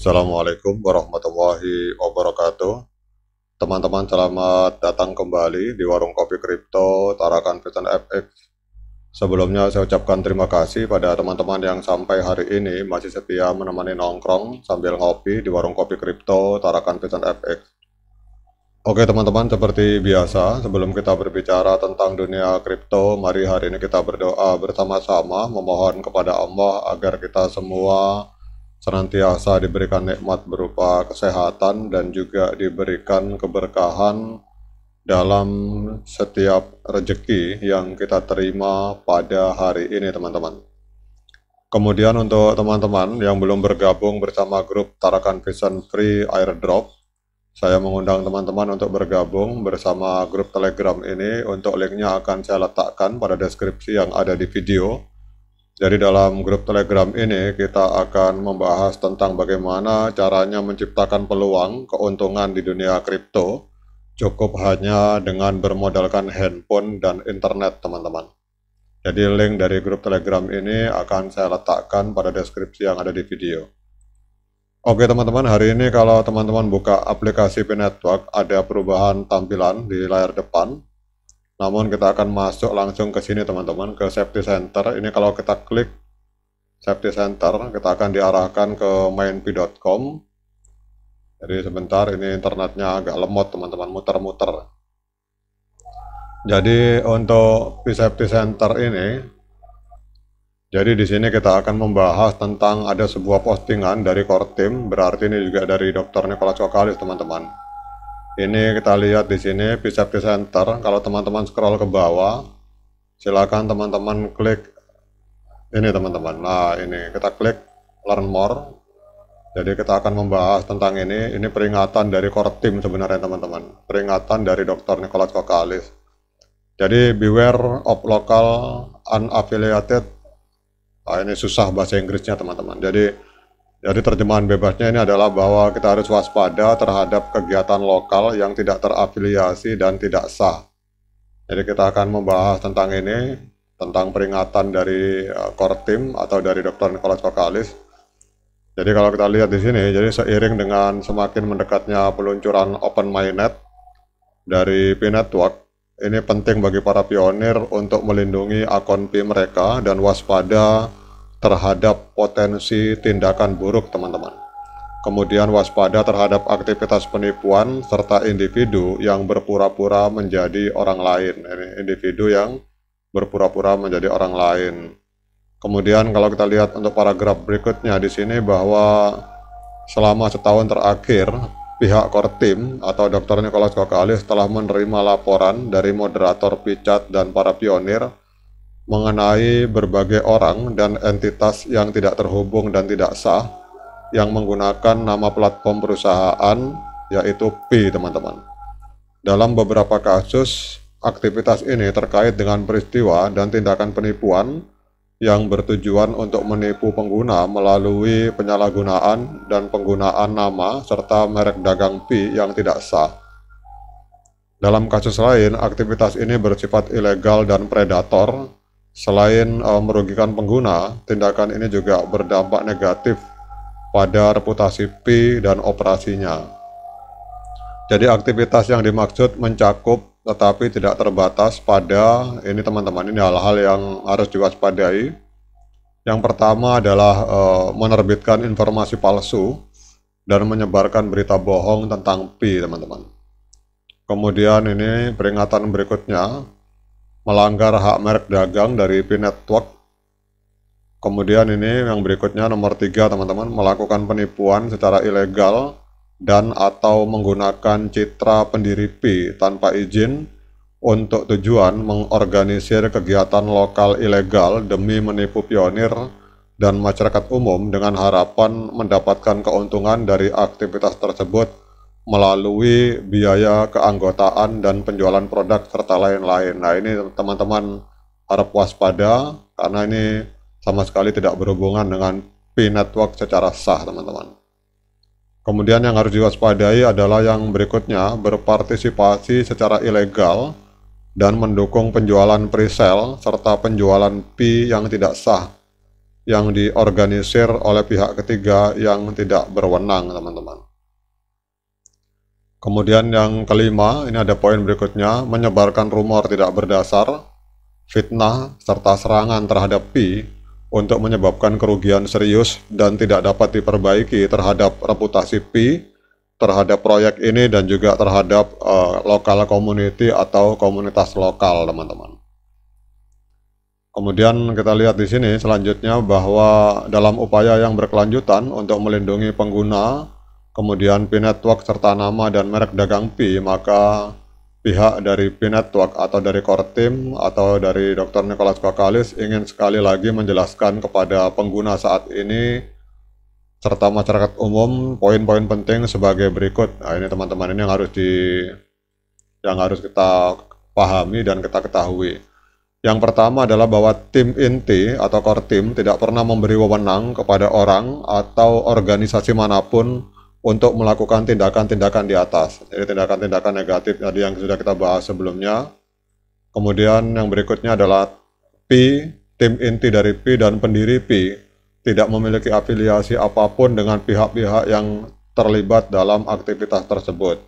Assalamualaikum warahmatullahi wabarakatuh. Teman-teman selamat datang kembali di Warung Kopi Kripto Tarakan Vision FX. Sebelumnya saya ucapkan terima kasih pada teman-teman yang sampai hari ini masih setia menemani nongkrong sambil ngopi di Warung Kopi Kripto Tarakan Vision FX. Oke teman-teman, seperti biasa, sebelum kita berbicara tentang dunia kripto, mari hari ini kita berdoa bersama-sama memohon kepada Allah agar kita semua senantiasa diberikan nikmat berupa kesehatan dan juga diberikan keberkahan dalam setiap rejeki yang kita terima pada hari ini teman-teman. Kemudian untuk teman-teman yang belum bergabung bersama grup Tarakan Vision Free Airdrop, saya mengundang teman-teman untuk bergabung bersama grup Telegram ini untuk linknya akan saya letakkan pada deskripsi yang ada di video jadi dalam grup Telegram ini kita akan membahas tentang bagaimana caranya menciptakan peluang keuntungan di dunia kripto cukup hanya dengan bermodalkan handphone dan internet teman-teman. Jadi link dari grup Telegram ini akan saya letakkan pada deskripsi yang ada di video. Oke teman-teman, hari ini kalau teman-teman buka aplikasi P-Network ada perubahan tampilan di layar depan namun kita akan masuk langsung ke sini teman-teman, ke safety center. Ini kalau kita klik safety center, kita akan diarahkan ke mainp.com. Jadi sebentar, ini internetnya agak lemot teman-teman, muter-muter. Jadi untuk safety center ini, jadi di sini kita akan membahas tentang ada sebuah postingan dari Core Team, berarti ini juga dari dokternya Nicholas Cokalis, teman-teman ini kita lihat di sini Picapti Center kalau teman-teman scroll ke bawah silakan teman-teman klik ini teman-teman nah ini kita klik learn more jadi kita akan membahas tentang ini ini peringatan dari core team sebenarnya teman-teman peringatan dari Dokter Nicholas Kokalis jadi beware of local unaffiliated nah, ini susah bahasa Inggrisnya teman-teman jadi jadi terjemahan bebasnya ini adalah bahwa kita harus waspada terhadap kegiatan lokal yang tidak terafiliasi dan tidak sah. Jadi kita akan membahas tentang ini, tentang peringatan dari eh, Core Team atau dari Dr. Nicholas Kokalis. Jadi kalau kita lihat di sini, jadi seiring dengan semakin mendekatnya peluncuran Open MyNet dari P-Network, ini penting bagi para pionir untuk melindungi akun P mereka dan waspada terhadap potensi tindakan buruk teman-teman. Kemudian waspada terhadap aktivitas penipuan serta individu yang berpura-pura menjadi orang lain. Ini individu yang berpura-pura menjadi orang lain. Kemudian kalau kita lihat untuk paragraf berikutnya di sini bahwa selama setahun terakhir pihak core team atau Dr. Nicholas Kokalis telah menerima laporan dari moderator Picat dan para pionir mengenai berbagai orang dan entitas yang tidak terhubung dan tidak sah yang menggunakan nama platform perusahaan yaitu P teman-teman. Dalam beberapa kasus, aktivitas ini terkait dengan peristiwa dan tindakan penipuan yang bertujuan untuk menipu pengguna melalui penyalahgunaan dan penggunaan nama serta merek dagang P yang tidak sah. Dalam kasus lain, aktivitas ini bersifat ilegal dan predator Selain uh, merugikan pengguna, tindakan ini juga berdampak negatif pada reputasi P dan operasinya. Jadi aktivitas yang dimaksud mencakup tetapi tidak terbatas pada ini teman-teman ini hal-hal yang harus diwaspadai. Yang pertama adalah e, menerbitkan informasi palsu dan menyebarkan berita bohong tentang P, teman-teman. Kemudian ini peringatan berikutnya melanggar hak merek dagang dari IP Network. Kemudian ini yang berikutnya nomor tiga teman-teman melakukan penipuan secara ilegal dan atau menggunakan citra pendiri P tanpa izin untuk tujuan mengorganisir kegiatan lokal ilegal demi menipu pionir dan masyarakat umum dengan harapan mendapatkan keuntungan dari aktivitas tersebut melalui biaya keanggotaan dan penjualan produk serta lain-lain. Nah ini teman-teman harap waspada karena ini sama sekali tidak berhubungan dengan P network secara sah teman-teman. Kemudian yang harus diwaspadai adalah yang berikutnya berpartisipasi secara ilegal dan mendukung penjualan presale serta penjualan P yang tidak sah yang diorganisir oleh pihak ketiga yang tidak berwenang teman-teman. Kemudian yang kelima, ini ada poin berikutnya, menyebarkan rumor tidak berdasar, fitnah, serta serangan terhadap Pi untuk menyebabkan kerugian serius dan tidak dapat diperbaiki terhadap reputasi Pi, terhadap proyek ini, dan juga terhadap uh, lokal community atau komunitas lokal, teman-teman. Kemudian kita lihat di sini selanjutnya bahwa dalam upaya yang berkelanjutan untuk melindungi pengguna kemudian P Network serta nama dan merek dagang P, maka pihak dari P Network atau dari core team atau dari Dr. Nicholas Bakalis ingin sekali lagi menjelaskan kepada pengguna saat ini serta masyarakat umum poin-poin penting sebagai berikut. Nah, ini teman-teman ini yang harus di yang harus kita pahami dan kita ketahui. Yang pertama adalah bahwa tim inti atau core team tidak pernah memberi wewenang kepada orang atau organisasi manapun untuk melakukan tindakan-tindakan di atas. Jadi tindakan-tindakan negatif tadi yang sudah kita bahas sebelumnya. Kemudian yang berikutnya adalah P, tim inti dari P dan pendiri P tidak memiliki afiliasi apapun dengan pihak-pihak yang terlibat dalam aktivitas tersebut.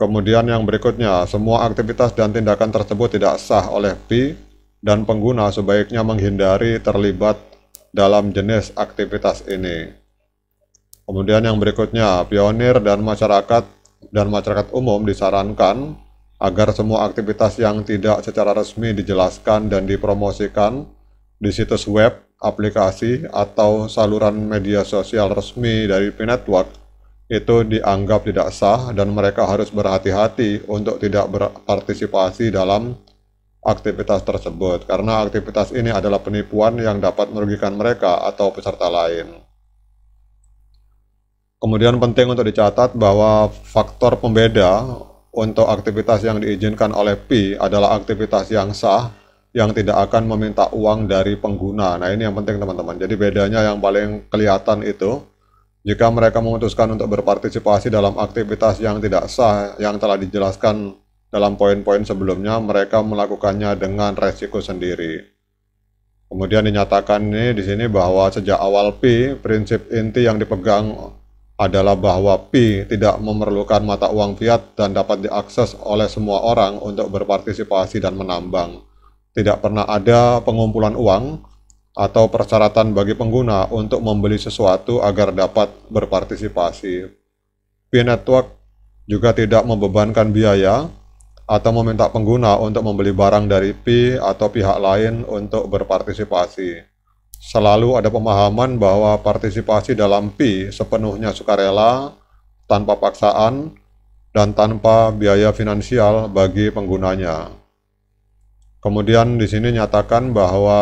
Kemudian yang berikutnya, semua aktivitas dan tindakan tersebut tidak sah oleh P dan pengguna sebaiknya menghindari terlibat dalam jenis aktivitas ini. Kemudian yang berikutnya, pionir dan masyarakat dan masyarakat umum disarankan agar semua aktivitas yang tidak secara resmi dijelaskan dan dipromosikan di situs web, aplikasi, atau saluran media sosial resmi dari P-Network itu dianggap tidak sah dan mereka harus berhati-hati untuk tidak berpartisipasi dalam aktivitas tersebut karena aktivitas ini adalah penipuan yang dapat merugikan mereka atau peserta lain. Kemudian penting untuk dicatat bahwa faktor pembeda untuk aktivitas yang diizinkan oleh P adalah aktivitas yang sah yang tidak akan meminta uang dari pengguna. Nah, ini yang penting teman-teman. Jadi bedanya yang paling kelihatan itu jika mereka memutuskan untuk berpartisipasi dalam aktivitas yang tidak sah yang telah dijelaskan dalam poin-poin sebelumnya, mereka melakukannya dengan resiko sendiri. Kemudian dinyatakan nih di sini bahwa sejak awal P, prinsip inti yang dipegang adalah bahwa Pi tidak memerlukan mata uang fiat dan dapat diakses oleh semua orang untuk berpartisipasi dan menambang. Tidak pernah ada pengumpulan uang atau persyaratan bagi pengguna untuk membeli sesuatu agar dapat berpartisipasi. Pi Network juga tidak membebankan biaya atau meminta pengguna untuk membeli barang dari Pi atau pihak lain untuk berpartisipasi selalu ada pemahaman bahwa partisipasi dalam Pi sepenuhnya sukarela, tanpa paksaan, dan tanpa biaya finansial bagi penggunanya. Kemudian di sini nyatakan bahwa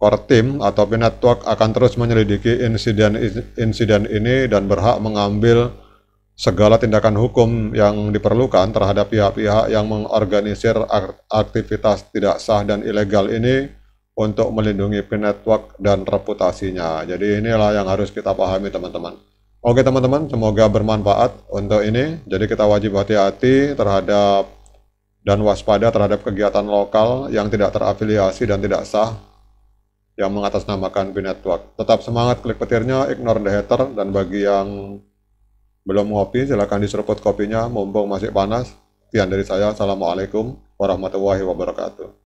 Kortim atau P network akan terus menyelidiki insiden-insiden ini dan berhak mengambil segala tindakan hukum yang diperlukan terhadap pihak-pihak yang mengorganisir aktivitas tidak sah dan ilegal ini untuk melindungi PIN network dan reputasinya. Jadi inilah yang harus kita pahami teman-teman. Oke teman-teman, semoga bermanfaat untuk ini. Jadi kita wajib hati-hati terhadap dan waspada terhadap kegiatan lokal yang tidak terafiliasi dan tidak sah yang mengatasnamakan PIN network. Tetap semangat klik petirnya, ignore the hater, dan bagi yang belum ngopi silahkan diseruput kopinya mumpung masih panas. Sekian dari saya, Assalamualaikum warahmatullahi wabarakatuh.